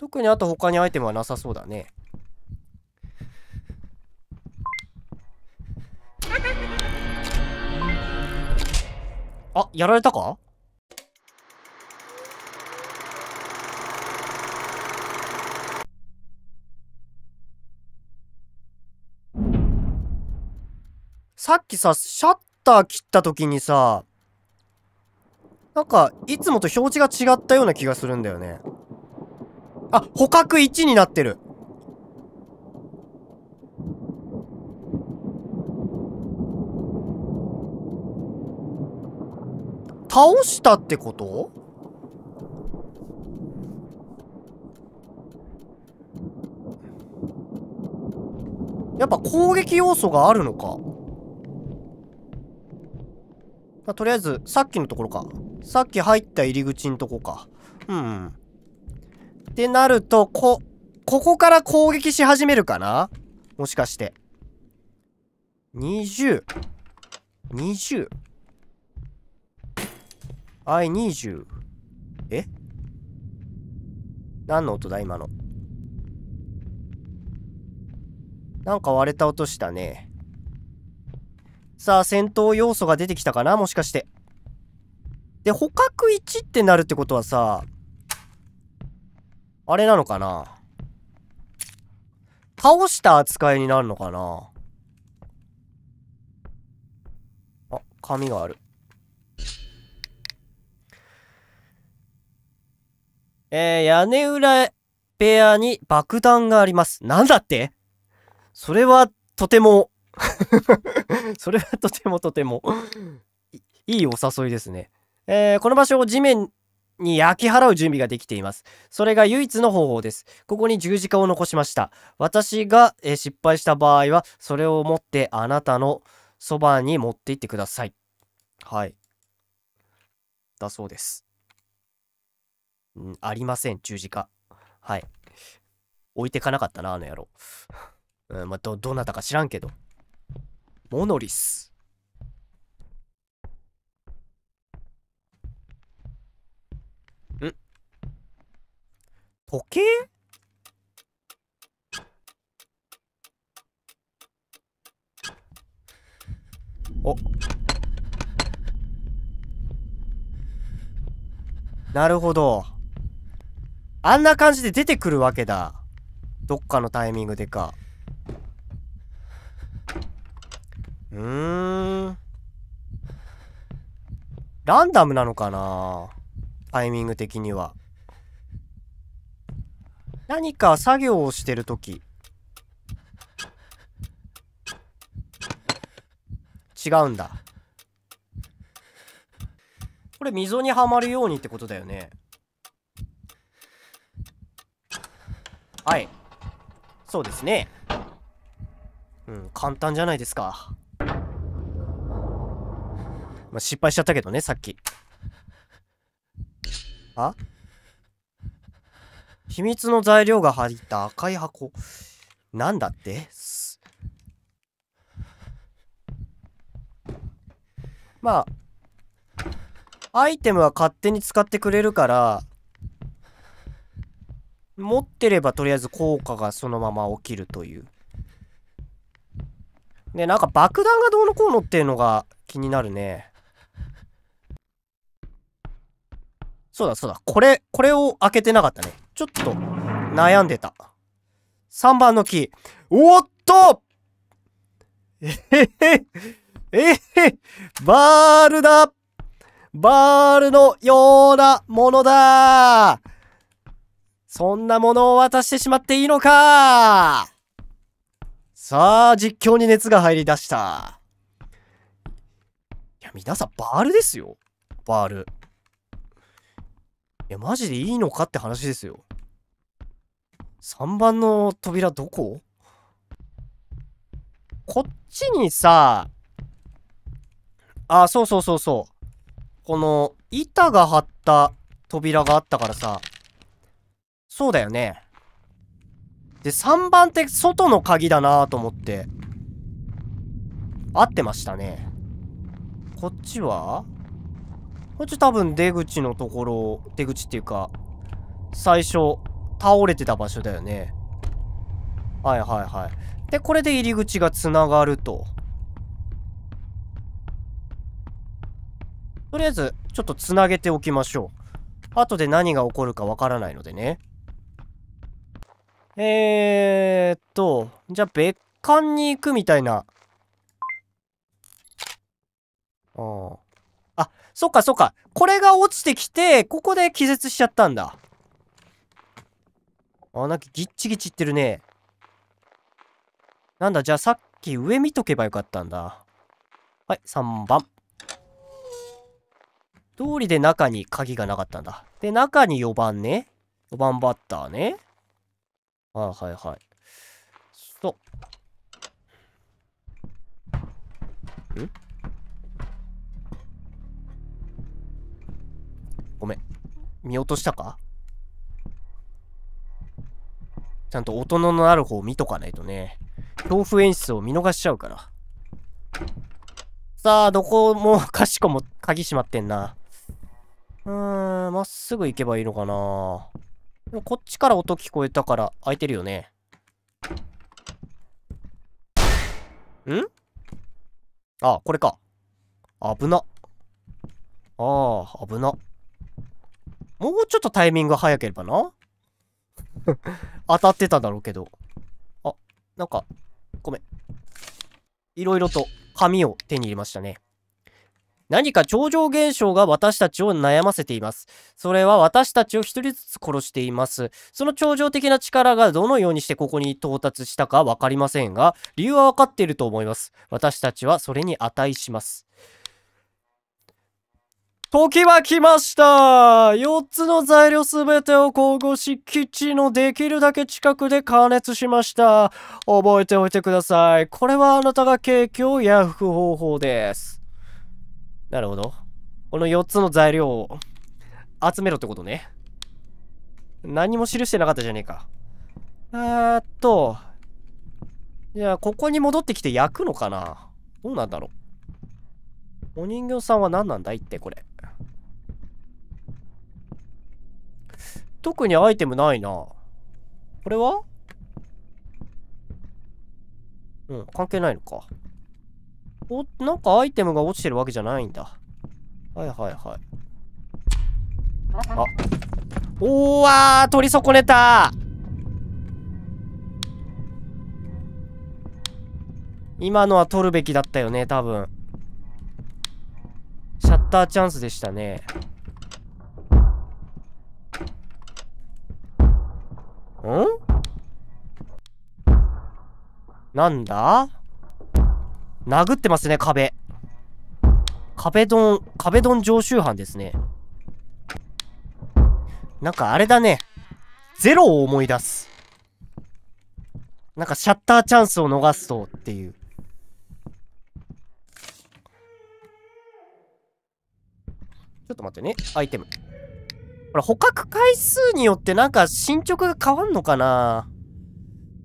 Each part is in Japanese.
特にあと他にアイテムはなさそうだね。あ、やられたかさっきさ、シャッター切った時にさ、なんか、いつもと表示が違ったような気がするんだよね。あ、捕獲1になってる。倒したってことやっぱ攻撃要素があるのか。まあ、とりあえず、さっきのところか。さっき入った入り口のとこか。うん、うん。ってなると、こ、ここから攻撃し始めるかなもしかして。20。20。はい、20。え何の音だ今の。なんか割れた音したね。さあ、戦闘要素が出てきたかなもしかして。で、捕獲1ってなるってことはさ、あれなのかな倒した扱いになるのかなあ、紙がある。えー、屋根裏部屋に爆弾があります。なんだってそれはとても それはとてもとてもいいお誘いですね。えー、この場所を地面に焼き払う準備ができています。それが唯一の方法です。ここに十字架を残しました。私が、え失敗した場合は、それを持ってあなたのそばに持っていってください。はい。だそうです。ん、ありません、十字架。はい。置いてかなかったな、あの野郎。うん、まあ、ど、どなたか知らんけど。モノリス。時計おなるほどあんな感じで出てくるわけだどっかのタイミングでかうーんランダムなのかなタイミング的には何か作業をしてるとき。違うんだ。これ溝にはまるようにってことだよね。はい。そうですね。うん、簡単じゃないですか。まあ、失敗しちゃったけどね、さっき。あ秘密の材料が入った赤い箱。なんだってまあ、アイテムは勝手に使ってくれるから、持ってればとりあえず効果がそのまま起きるという。ね、なんか爆弾がどうのこうのっていうのが気になるね。そうだそうだ、これ、これを開けてなかったね。ちょっと悩んでた。3番の木。おっと えへへ。えへ。バールだバールのようなものだそんなものを渡してしまっていいのかさあ、実況に熱が入り出した。いや、皆さん、バールですよ。バール。いや、マジでいいのかって話ですよ。3番の扉どここっちにさ、あ、そうそうそうそう。この、板が張った扉があったからさ、そうだよね。で、3番って外の鍵だなと思って、合ってましたね。こっちはこっち多分出口のところ、出口っていうか、最初、倒れてた場所だよね。はいはいはい。で、これで入り口がつながると。とりあえず、ちょっとつなげておきましょう。後で何が起こるかわからないのでね。えーっと、じゃあ別館に行くみたいな。ああ。あ、そっかそっか。これが落ちてきて、ここで気絶しちゃったんだ。あ、なんかギッチギチいってるね。なんだ、じゃあさっき上見とけばよかったんだ。はい、3番。通りで中に鍵がなかったんだ。で、中に4番ね。4番バッターね。あいはいはい。そう。んごめん。見落としたかちゃんと大人のある方を見とかないとね。恐怖演出を見逃しちゃうから。さあ、どこも、かしこも鍵閉まってんな。うーん、まっすぐ行けばいいのかなでもこっちから音聞こえたから開いてるよね。んああ、これか。危な。ああ、危な。もうちょっとタイミング早ければな。当たってただろうけど。あ、なんか、ごめん。いろいろと紙を手に入れましたね。何か超常現象が私たちを悩ませています。それは私たちを一人ずつ殺しています。その超常的な力がどのようにしてここに到達したかわかりませんが、理由はわかっていると思います。私たちはそれに値します。時は来ました !4 つの材料すべてを交互し、基地のできるだけ近くで加熱しました。覚えておいてください。これはあなたがケーキを焼く方法です。なるほど。この4つの材料を集めろってことね。何も記してなかったじゃねえか。えーっと。じゃあ、ここに戻ってきて焼くのかなどうなんだろうお人形さんは何なんだいって、これ。特にアイテムないな。これはうん、関係ないのか。お、なんかアイテムが落ちてるわけじゃないんだ。はいはいはい。あ。おーわー取り損ねた今のは取るべきだったよね、多分。シャッターチャンスでしたね。んなんだ殴ってますね、壁。壁ドン、壁ドン常習犯ですね。なんかあれだね。ゼロを思い出す。なんかシャッターチャンスを逃すとっていう。ちょっと待ってね。アイテム。これ捕獲回数によってなんか進捗が変わんのかな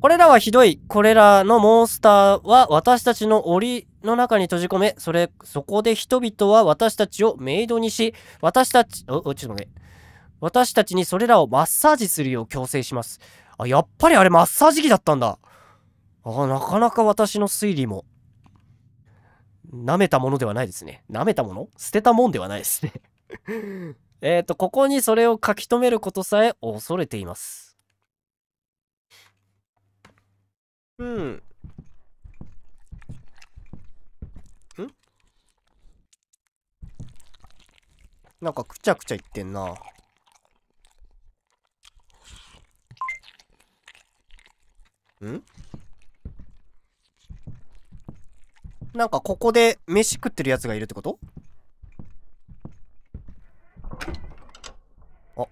これらはひどい。これらのモンスターは私たちの檻の中に閉じ込め、それ、そこで人々は私たちをメイドにし、私たち、お、おちょっと待って。私たちにそれらをマッサージするよう強制します。あ、やっぱりあれマッサージ機だったんだ。あ、なかなか私の推理も。舐めたものではないですね。舐めたもの捨てたもんではないですねえっ、ー、と、ここにそれを書き留めることさえ恐れています。うん。んなんかくちゃくちゃ言ってんな。んなんかここで飯食ってるやつがいるってことあ。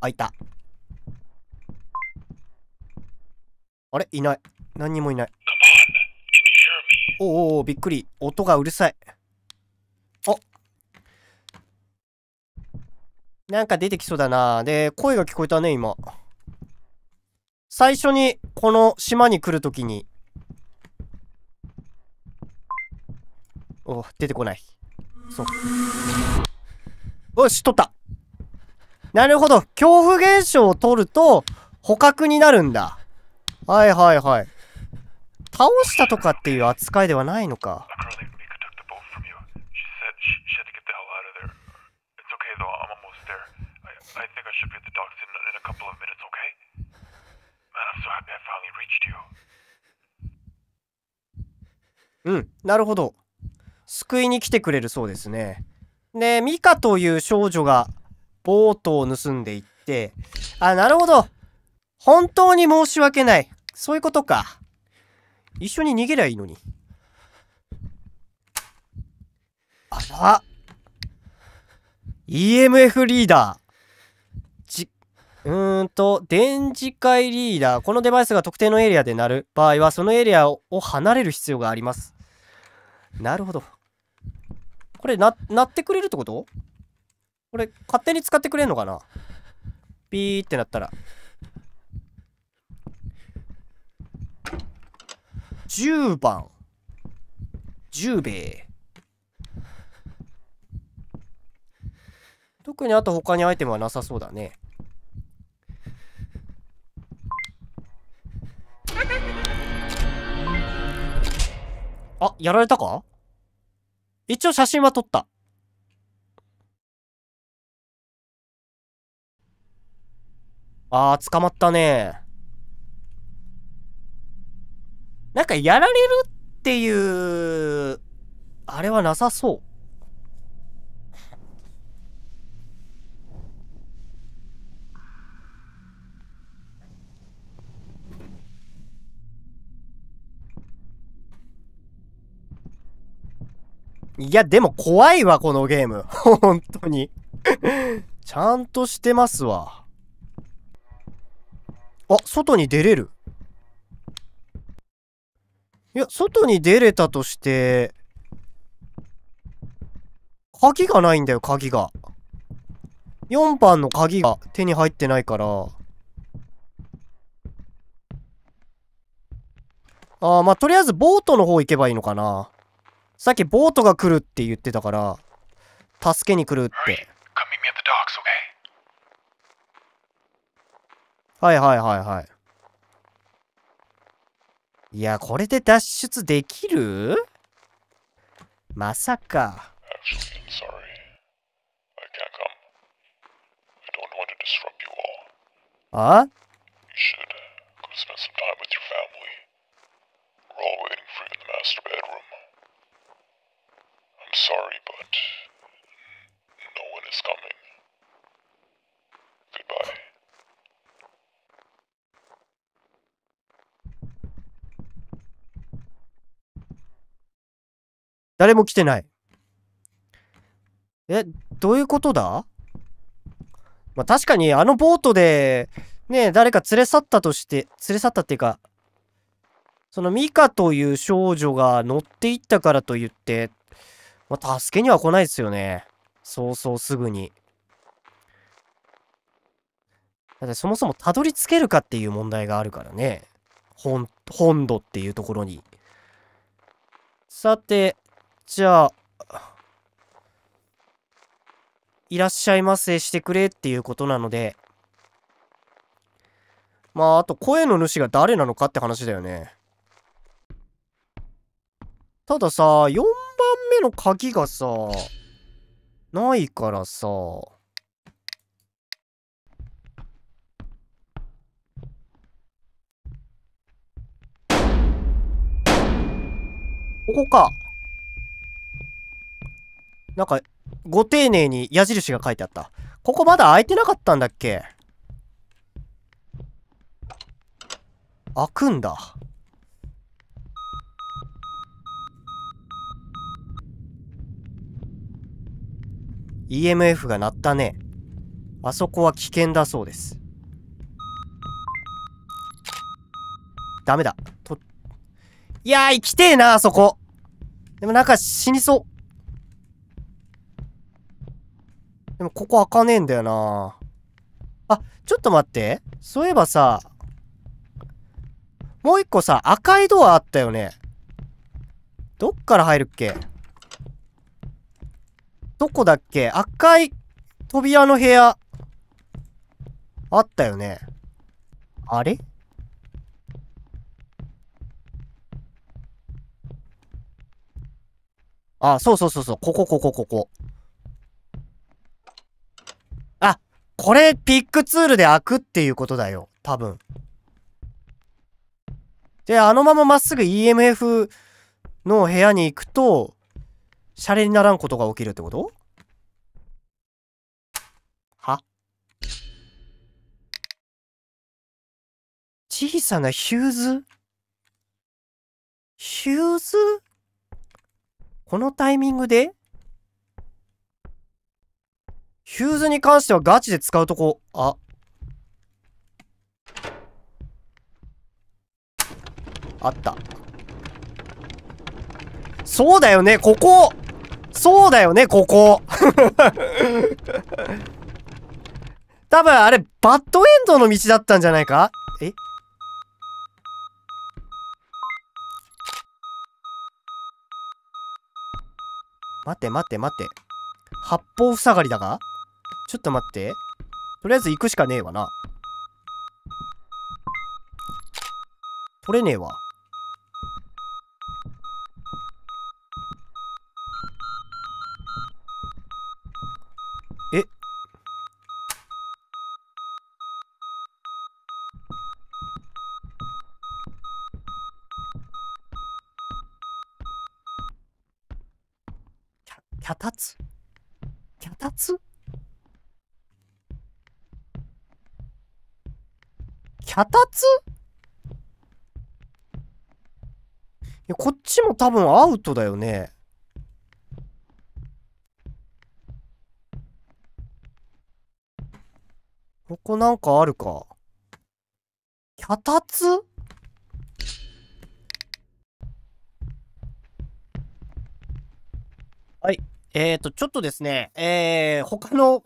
開いた。あれいない。何にもいない。おおおびっくり。音がうるさい。あなんか出てきそうだな。で、声が聞こえたね、今。最初にこの島に来るときにお出てこない。そう。よし、取った。なるほど。恐怖現象を取ると、捕獲になるんだ。はいはいはい。倒したとかっていう扱いではないのか。うん、なるほど。救いに来てくれるそうですね。で、ミカという少女がボートを盗んでいって、あ、なるほど。本当に申し訳ない。そういうことか。一緒に逃げりゃいいのに。あら。EMF リーダー。じ、うーんと、電磁界リーダー。このデバイスが特定のエリアで鳴る場合は、そのエリアを離れる必要があります。なるほど。これな、なってくれるってことこれ、勝手に使ってくれんのかなピーってなったら。10番。10兵衛。特にあと他にアイテムはなさそうだね。あ、やられたか一応写真は撮った。あー、捕まったね。なんかやられるっていう、あれはなさそう。いや、でも怖いわ、このゲーム。本当にちゃんとしてますわ。あ、外に出れる。いや、外に出れたとして、鍵がないんだよ、鍵が。4番の鍵が手に入ってないから。ああ、まあ、とりあえずボートの方行けばいいのかな。さっきボートが来るって言ってたから、助けに来るって。はいはいはいはい。いや、これで脱出できるまさか。あ誰も来てない。え、どういうことだまあ、確かにあのボートで、ね、誰か連れ去ったとして、連れ去ったっていうか、そのミカという少女が乗っていったからと言って、まあ、助けには来ないですよね。そうそうすぐに。だってそもそもたどり着けるかっていう問題があるからね。本、本土っていうところに。さて、じゃあ、いらっしゃいませしてくれっていうことなので、まあ、あと声の主が誰なのかって話だよね。たださ、4番目の鍵がさ、ないからさ、ここか。なんか、ご丁寧に矢印が書いてあった。ここまだ開いてなかったんだっけ開くんだ。EMF が鳴ったね。あそこは危険だそうです。ダメだ。と、いやー、行きてえな、あそこ。でもなんか死にそう。でもここ開かねえんだよなあ、ちょっと待って。そういえばさ、もう一個さ、赤いドアあったよね。どっから入るっけどこだっけ赤い扉の部屋、あったよね。あれあ、そうそうそうそう、ここ、ここ、ここ。これ、ピックツールで開くっていうことだよ。多分。で、あのまままっすぐ EMF の部屋に行くと、シャレにならんことが起きるってことは小さなヒューズヒューズこのタイミングでヒューズに関してはガチで使うとこ、あ。あった。そうだよね、ここそうだよね、ここ 多分あれ、バッドエンドの道だったんじゃないかえ待って待って待って。八方塞がりだがちょっと待って。とりあえず行くしかねえわな。取れねえわ。え脚立脚立いや、こっちも多分アウトだよね。ここなんかあるか。脚立はい。えーと、ちょっとですね、えー、他の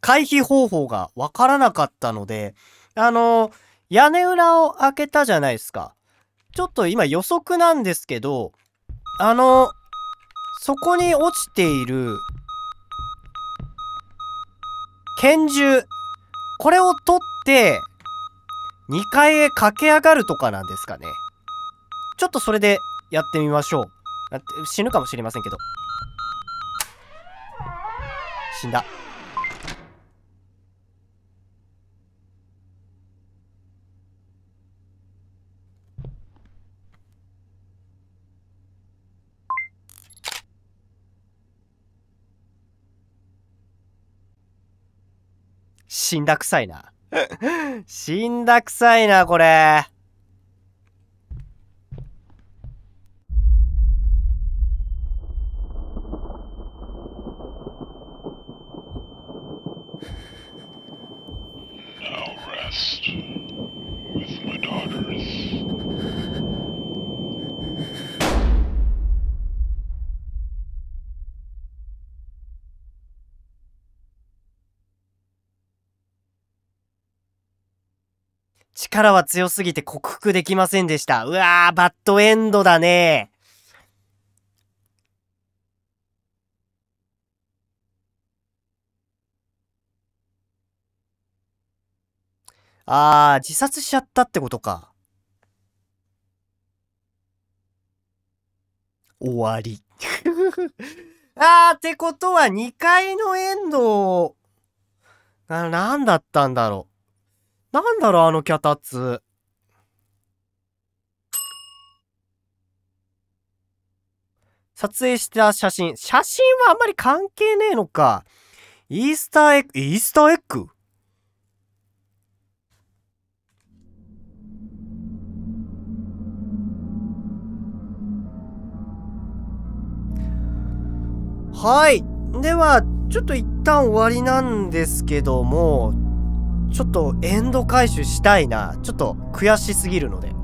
回避方法がわからなかったので、あのー屋根裏を開けたじゃないですか。ちょっと今予測なんですけど、あの、そこに落ちている、拳銃。これを取って、2階へ駆け上がるとかなんですかね。ちょっとそれでやってみましょう。死ぬかもしれませんけど。死んだ。死んだ臭いな。死んだ臭いな、これ。力は強すぎて克服できませんでした。うわー、バッドエンドだねあー、自殺しちゃったってことか。終わり あー、ってことは2階のエンドな、なんだったんだろう。なんだろう、あの脚立。撮影した写真。写真はあんまり関係ねえのか。イースターエッグ、イースターエッグはい。では、ちょっと一旦終わりなんですけども、ちょっとエンド回収したいな。ちょっと悔しすぎるので。